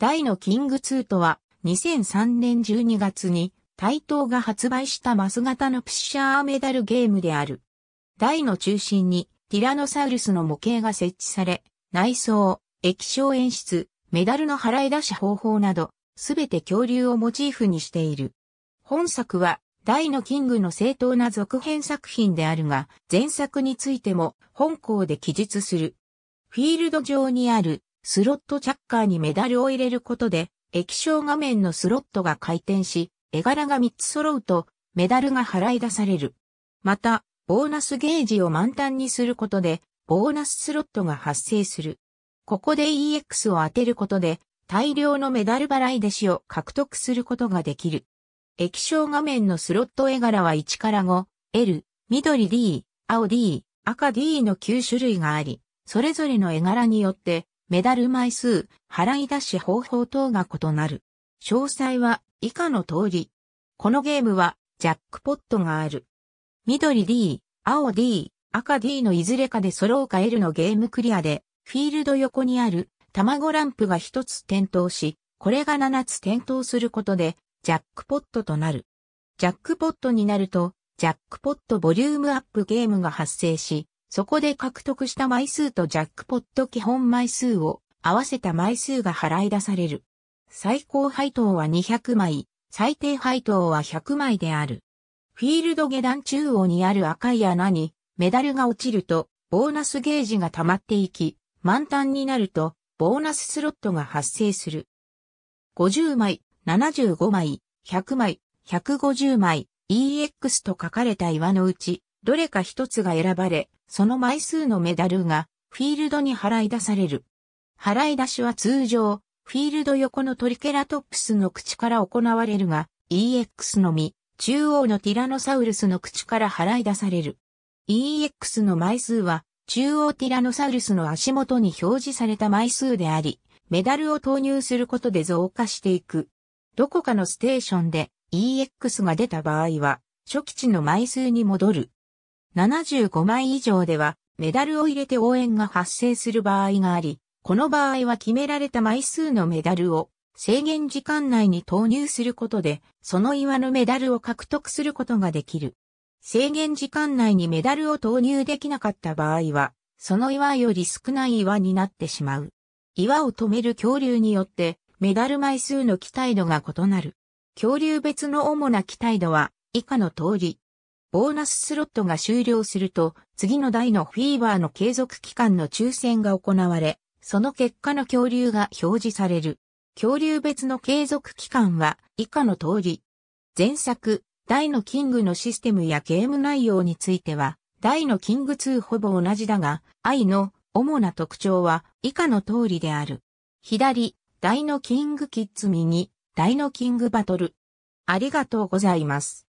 大のキング2とは、2003年12月に、トーが発売したマス型のプッシャーメダルゲームである。大の中心に、ティラノサウルスの模型が設置され、内装、液晶演出、メダルの払い出し方法など、すべて恐竜をモチーフにしている。本作は、大のキングの正当な続編作品であるが、前作についても本校で記述する。フィールド上にあるスロットチャッカーにメダルを入れることで、液晶画面のスロットが回転し、絵柄が3つ揃うと、メダルが払い出される。また、ボーナスゲージを満タンにすることで、ボーナススロットが発生する。ここで EX を当てることで、大量のメダル払い弟子を獲得することができる。液晶画面のスロット絵柄は1から5、L、緑 D、青 D、赤 D の9種類があり、それぞれの絵柄によってメダル枚数、払い出し方法等が異なる。詳細は以下の通り。このゲームはジャックポットがある。緑 D、青 D、赤 D のいずれかで揃うか L のゲームクリアで、フィールド横にある卵ランプが一つ点灯し、これが7つ点灯することで、ジャックポットとなる。ジャックポットになると、ジャックポットボリュームアップゲームが発生し、そこで獲得した枚数とジャックポット基本枚数を合わせた枚数が払い出される。最高配当は200枚、最低配当は100枚である。フィールド下段中央にある赤い穴にメダルが落ちるとボーナスゲージが溜まっていき、満タンになるとボーナススロットが発生する。50枚、75枚、100枚、150枚、EX と書かれた岩のうち、どれか一つが選ばれ、その枚数のメダルがフィールドに払い出される。払い出しは通常、フィールド横のトリケラトプスの口から行われるが、EX のみ、中央のティラノサウルスの口から払い出される。EX の枚数は、中央ティラノサウルスの足元に表示された枚数であり、メダルを投入することで増加していく。どこかのステーションで EX が出た場合は、初期値の枚数に戻る。75枚以上ではメダルを入れて応援が発生する場合があり、この場合は決められた枚数のメダルを制限時間内に投入することで、その岩のメダルを獲得することができる。制限時間内にメダルを投入できなかった場合は、その岩より少ない岩になってしまう。岩を止める恐竜によって、メダル枚数の期待度が異なる。恐竜別の主な期待度は、以下の通り、ボーナススロットが終了すると、次の代のフィーバーの継続期間の抽選が行われ、その結果の恐竜が表示される。恐竜別の継続期間は以下の通り。前作、大のキングのシステムやゲーム内容については、大のキング2ほぼ同じだが、愛の主な特徴は以下の通りである。左、大のキングキッズ右、大のキングバトル。ありがとうございます。